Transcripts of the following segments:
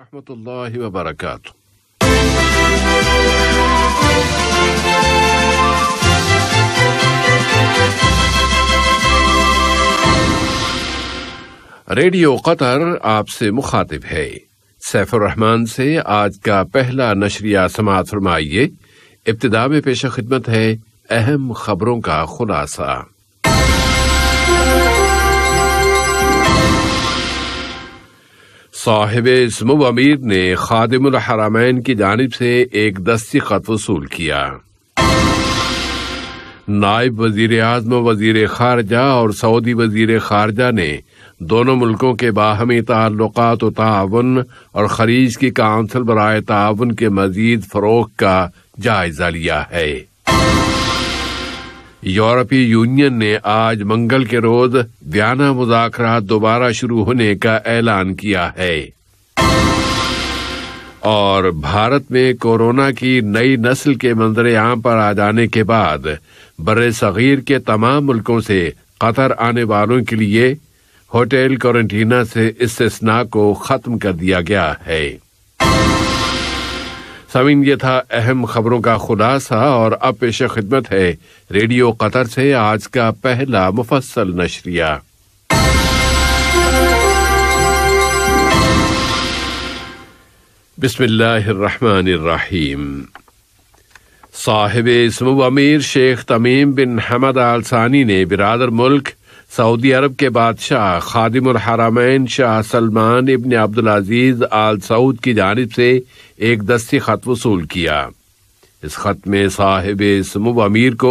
रहमत वबरक radio Qatar आपसे मुखातिब है सैफुर रहमान से आज का पहला नशरिया समात फरमाइए इब्तदा में पेश खिदमत है अहम खबरों का खुलासा साहिब इसम अमीर ने खादिम हरामैन की जानब से एक दस्ती खत वसूल किया नायब वजीर अजम वजीर खारजा और सऊदी वजीर खारजा ने दोनों मुल्कों के बाहमी ताल्लुक ताउन और खरीज की काउंसिल बरए ताउन के मजीद फ़रोग का जायज़ा लिया है यूरोपीय यूनियन ने आज मंगल के रोज व्याना मुजाकरा दोबारा शुरू होने का ऐलान किया है और भारत में कोरोना की नई नस्ल के मंजर आम पर आ जाने के बाद बर सगीर के तमाम मुल्कों से कतर आने वालों के लिए होटल क्वारंटीना से इस को खत्म कर दिया गया है समीन ये था अहम खबरों का खुलासा और अब पेश खिदमत है रेडियो कतर से आज का पहला मुफसल नशरिया बिस्मिल्लाहिर्रहमानिर्रहीम साहिब इसम अमीर शेख तमीम बिन हमद आलसानी ने बिरादर मुल्क सऊदी अरब के बादशाह खादिम हरामैन शाह सलमान इबन अजीज आल सऊद की जानब से एक दस्ती ख़त वसूल किया इस ख़त में साहिब समूब अमीर को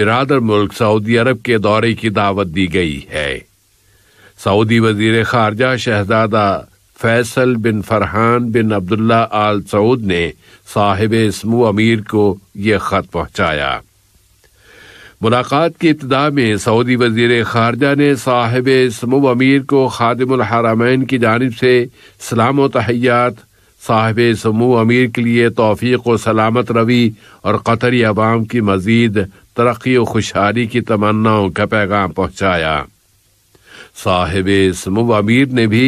बिरादर मुल्क सऊदी अरब के दौरे की दावत दी गई है सऊदी वजीर खारजा शहजादा फैसल बिन फरहान बिन अब्दुल्ला आल सऊद ने साहिब समूह अमीर को यह ख़त पहुंचाया मुलाकात की इब्तदा में सऊदी वजीर खारजा ने साहिब इसम अमीर को हरामैन की जानब से सलाम तहैयात साहिब समूह अमीर के लिए तोफ़ी व सलामत रवी और कतरी आवाम की मजीद तरक्की व खुशहाली की तमन्नाओं का पैगाम पहुँचाया साहिब समूह अमीर ने भी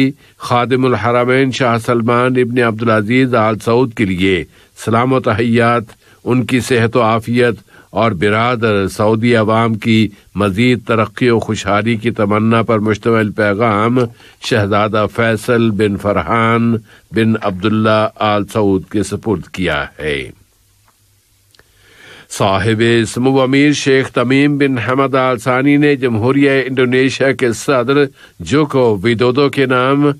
खादमहरामैन शाह सलमान इबन अब्दुल अजीज़ आल सऊद के लिए सलाम तहैयात उनकी सेहत व आफियत और बिरादर सऊदी अवाम की मजीद तरक्की और खुशहाली की तमन्ना पर मुश्तम पैगाम शहजादा फैसल बिन फरहान बिन अब्दुल्ला आल सऊद के सपुर्द किया है साहिब समो अमीर शेख तमीम बिन हमद आल सानी ने जमहूरिया इंडोनेशिया के सदर जोको विदोदो के नाम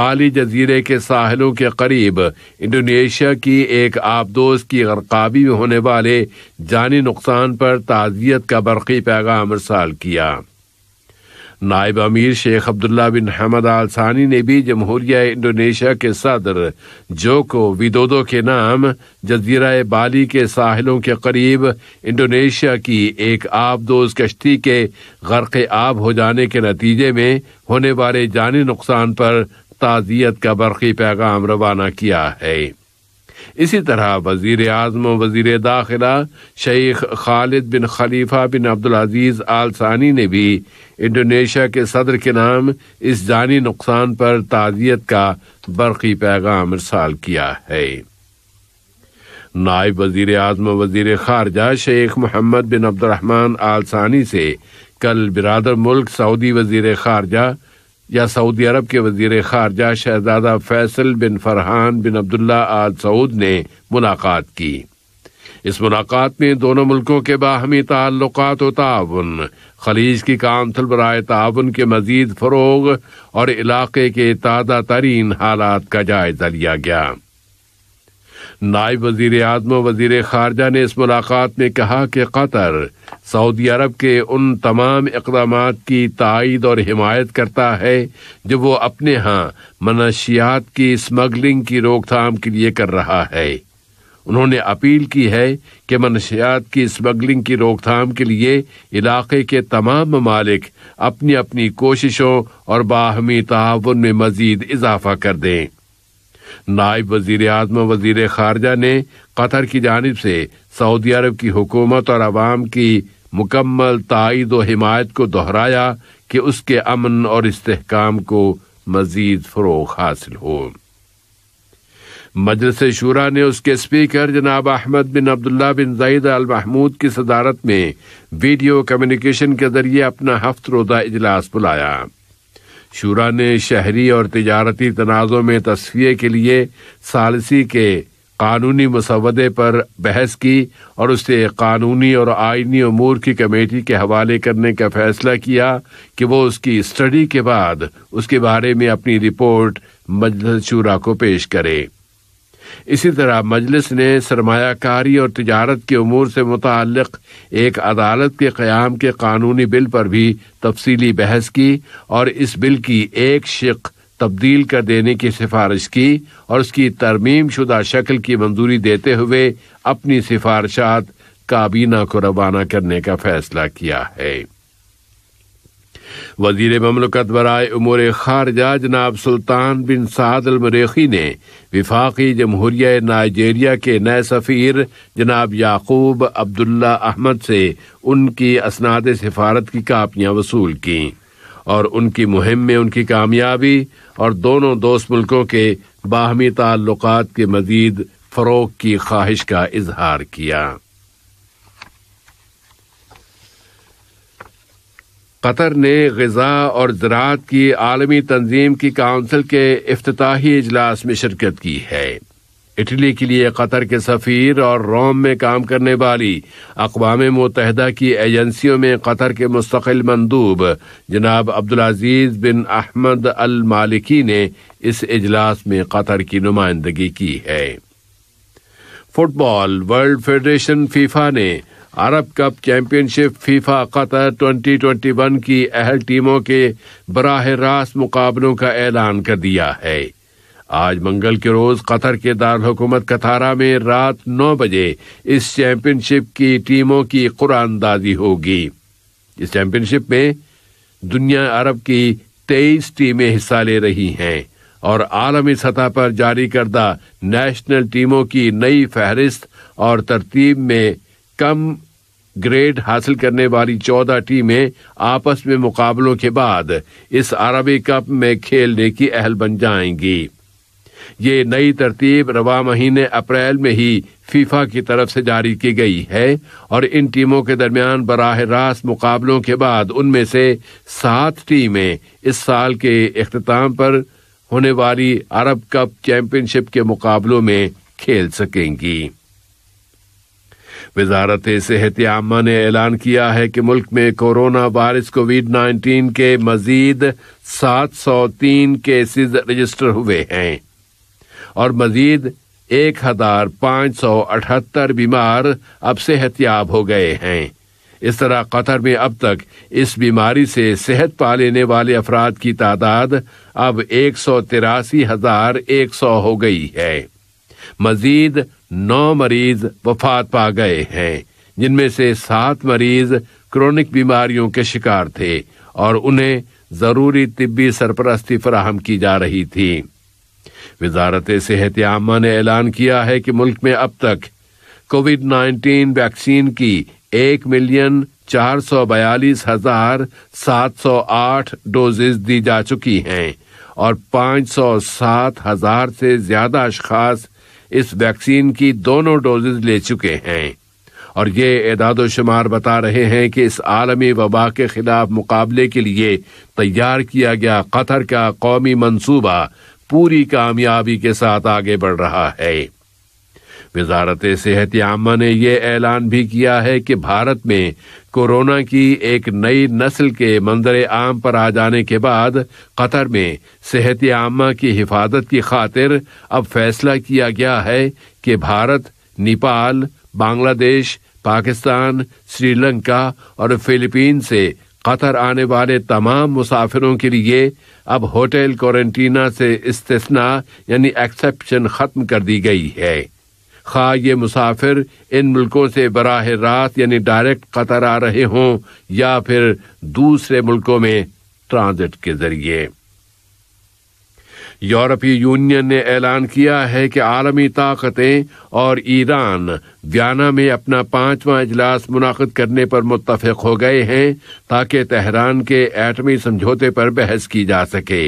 बाली जजीरे के साहिलों के करीब इंडोनेशिया की एक आबदोज की गरकाबी में होने वाले जानी नुकसान पर ताजियत का बरकी पैगाम रसाल किया नायब अमीर शेख अब्दुल्ला बिन हमद आल सानी ने भी जमहूरिया इंडोनेशिया के सदर जोको विदोदो के नाम जजीरा बाली के साहिलों के करीब इंडोनेशिया की एक आबदोज कश्ती के गर्क आब हो जाने के नतीजे में होने वाले जानी नुकसान पर ताज़ियत का बरकी पैगाम रवाना किया है इसी तरह वजीर आजम वजीर दाखिला शेख खालिद बिन खलीफा बिन अजीज आल सानी ने भी इंडोनेशिया के सदर के नाम इस जानी नुकसान पर ताज़ियत का बरकी पैगाम इरसाल किया है नायब वजीर आजम वजीर खारजा शेख मोहम्मद बिन अब्दुलरहमान आल सानी से कल बिरादर मुल्क सऊदी वजीर खारजा या सऊदी अरब के वजीर खारजा शहजादा फैसल बिन फरहान बिन अब्दुल्ला आल सऊद ने मुलाकात की इस मुलाकात में दोनों मुल्कों के बाहमी ताल्लुक और ताउन खलीज की काउंसिल बरए ताउन के मजीद फरोग और इलाके के ताज़ा तरीन हालात का जायजा लिया गया नायब वजीर आजम वजीर खारजा ने इस मुलाकात में कहा कि कतर सऊदी अरब के उन तमाम इकदाम की तइद और हिमायत करता है जो वो अपने यहाँ मनशियात की स्मगलिंग की रोकथाम के लिए कर रहा है उन्होंने अपील की है कि मनशियात की स्मगलिंग की रोकथाम के लिए इलाके के तमाम ममालिक अपनी अपनी कोशिशों और बाहमी ताउन में मजीद इजाफा कर दें नायब वजीर अजम वजीर खारजा ने कतर की जानब से सऊदी अरब की हुकूमत और आवाम की मुकम्मल तइद व हिमायत को दोहराया कि उसके अमन और इस्तेकाम को मजीद फ़रोग हासिल हो मजलस शुरा ने उसके स्पीकर जनाब अहमद बिन अब्दुल्ला बिन जईद अल महमूद की सदारत में वीडियो कम्युनिकेशन के जरिए अपना हफ्त रोज़ा इजलास बुलाया शूरा ने शहरी और तजारती तनाज़ों में तस्वीर के लिए सालसी के कानूनी मसवदे पर बहस की और उसे कानूनी और आइनी अमूर की कमेटी के हवाले करने का फैसला किया कि वो उसकी स्टडी के बाद उसके बारे में अपनी रिपोर्ट मजल शूरा को पेश करे इसी तरह मजलिस ने सरमाकारी और तजारत के अमूर से मुतल एक अदालत के क़्याम के कानूनी बिल पर भी तफसली बहस की और इस बिल की एक शिक तब्दील कर देने की सिफारिश की और उसकी तरमीम शुदा शक्ल की मंजूरी देते हुए अपनी सिफारशात काबीना को रवाना करने का फैसला किया है वजीर ममलकत बरए उमूर खारजा जनाब सुल्तान बिन साद अलमरेखी ने विफाकी जमहूरिया नाइजेरिया के नए सफ़ीर जनाब याकूब अब्दुल्ला अहमद से उनकी असनाद सिफारत की कापियाँ वसूल की और उनकी मुहिम में उनकी कामयाबी और दोनों दोस्त मुल्कों के बाहमी ताल्लुकात के मजीद फ़रोग की ख्वाहिश का इजहार किया कतर ने गजा और ज़रात की आलमी तंजीम की काउंसिल के अफ्ताही इजलास में शिरकत की है इटली के लिए कतर के सफ़ीर और रोम में काम करने वाली अकवा मुतहदा की एजेंसियों में कतर के मुस्तकिल मंदूब जनाब अब्दुल अजीज बिन अहमद अल मालिकी ने इस इजलास में कतर की नुमाइंदगी की है फुटबॉल वर्ल्ड फेडरेशन फीफा ने Arab cup championship FIFA Qatar 2021 की अहल टीमों के बराह रास्त मुकाबलों का ऐलान कर दिया है आज मंगल के रोज कतर के दारकूमत कतारा में रात नौ बजे इस चैंपियनशिप की टीमों की कुरानदाजी होगी इस चैंपियनशिप में दुनिया अरब की तेईस टीमें हिस्सा ले रही हैं और आलमी सतह पर जारी करदा नेशनल टीमों की नई फहरिस्त और तरतीब में कम ग्रेड हासिल करने वाली चौदह टीमें आपस में मुकाबलों के बाद इस अरबी कप में खेलने की अहल बन जाएंगी ये नई तरतीब रवा महीने अप्रैल में ही फीफा की तरफ से जारी की गई है और इन टीमों के दरमियान बराह रास्त मुकाबलों के बाद उनमें से सात टीमें इस साल के अख्ताम पर होने वाली अरब कप चैंपियनशिप के मुकाबलों में खेल सकेंगी वजारत सेहत आमा ने ऐलान किया है कि मुल्क में कोरोना वायरस कोविड नाइन्टीन के मजीद सात सौ तीन केसेज रजिस्टर हुए हैं और मजीद एक हजार पाँच सौ अठहत्तर बीमार अब सेहतियाब हो गए हैं इस तरह कतर में अब तक इस बीमारी से सेहत पा लेने वाले अफराद की तादाद अब एक सौ तिरासी हजार एक सौ हो गई है मजीद नौ मरीज वफात पा गए हैं जिनमें से सात मरीज क्रोनिक बीमारियों के शिकार थे और उन्हें जरूरी तिब्बी सरपरस्ती फराहम की जा रही थी वजारत सेहत आमा ने ऐलान किया है कि मुल्क में अब तक कोविड 19 वैक्सीन की एक मिलियन चार सौ बयालीस हजार सात सौ आठ डोजेज दी जा चुकी हैं और पाँच सौ सात हजार से ज्यादा अशखास इस वैक्सीन की दोनों डोजेज ले चुके हैं और ये एदाद शुमार बता रहे हैं कि इस आलमी वबा के खिलाफ मुकाबले के लिए तैयार किया गया कतर का कौमी मनसूबा पूरी कामयाबी के साथ आगे बढ़ रहा है वजारत सेहत आमा ने यह ऐलान भी किया है कि भारत में कोरोना की एक नई नस्ल के मंजर आम पर आ जाने के बाद कतर में सेहत आमा की हिफाजत की खातिर अब फैसला किया गया है कि भारत नेपाल बांग्लादेश पाकिस्तान श्रीलंका और फिलीपीन से कतर आने वाले तमाम मुसाफिरों के लिए अब होटल क्वारंटीना से इस्तेसना यानी एक्सेप्शन खत्म कर दी गई है खा ये मुसाफिर इन मुल्कों से बराह रात यानी डायरेक्ट कतर आ रहे हों या फिर दूसरे मुल्कों में ट्रांजिट के जरिए यूरोपीय यूनियन ने ऐलान किया है कि आलमी ताकतें और ईरान व्याना में अपना पांचवां इजलास मुनद करने पर मुत्तफिक हो गए हैं ताकि तेहरान के एटमी समझौते पर बहस की जा सके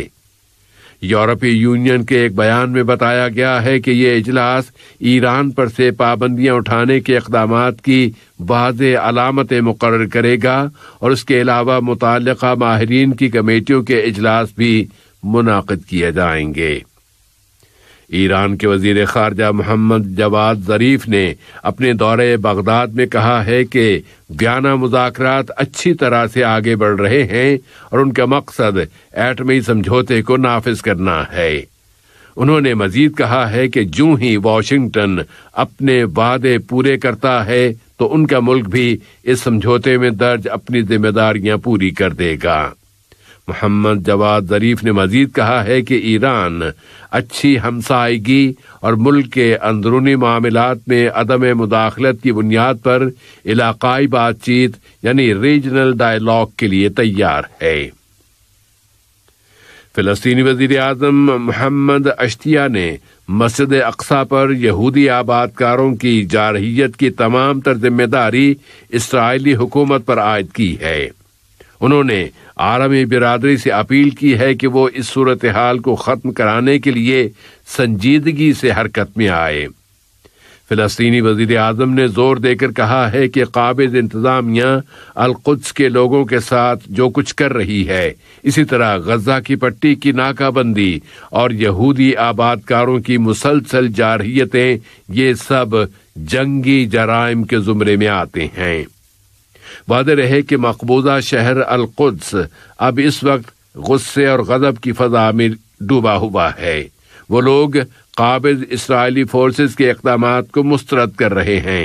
यूरोपीय यूनियन के एक बयान में बताया गया है कि ये इजलास ईरान पर से पाबंदियां उठाने के इकदाम की वाज अलामतें मुकर करेगा और उसके अलावा मुतल माहरीन की कमेटियों के अजलास भी मुनद किए जाएंगे ईरान के वजीर खारजा मोहम्मद जवाद ज़रीफ ने अपने दौरे बगदाद में कहा है कि व्याना मुजाकर अच्छी तरह से आगे बढ़ रहे हैं और उनका मकसद एटमी समझौते को नाफिज करना है उन्होंने मजीद कहा है कि जू ही वॉशिंगटन अपने वादे पूरे करता है तो उनका मुल्क भी इस समझौते में दर्ज अपनी जिम्मेदारियां पूरी कर देगा मोहम्मद जवाद जरीफ ने मजीद कहा है कि ईरान अच्छी हमसायगी और मुल्क के अंदरूनी मामलात में अदम मुदाखलत की बुनियाद पर इलाकाई बातचीत यानी रीजनल डायलॉग के लिए तैयार है फिलस्तीनी वजीर अजम मोहम्मद अश्तिया ने मस्जिद अक्सा पर यहूदी आबादकारों की जारहीत की तमाम तर जिम्मेदारी इसराइली हुकूमत पर आयद की है उन्होंने आलमी बिरादरी से अपील की है कि वो इस सूरत हाल को ख़त्म कराने के लिए संजीदगी से हरकत में आए फिलस्तीनी वजीर अजम ने जोर देकर कहा है कि काबिज इंतज़ामिया अलकुद्स के लोगों के साथ जो कुछ कर रही है इसी तरह गजा की पट्टी की नाकाबंदी और यहूदी आबादकारों की मुसलसल जारहीतें ये सब जंगी जराइम के ज़ुमरे में आते हैं वादे रहे कि मकबूजा शहर अलकुद्स अब इस वक्त गुस्से और गजब की फजा में डूबा हुआ है वो लोग काबिज इसराइली फोर्सेस के इकदाम को मुस्तरद कर रहे हैं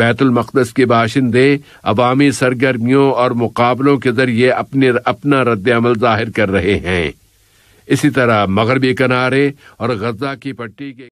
बैतुलमक़दस के बाशिंदे अवामी सरगर्मियों और मुकाबलों के जरिए अपने अपना रद्दमल जाहिर कर रहे हैं इसी तरह मगरबी किनारे और गजा की पट्टी के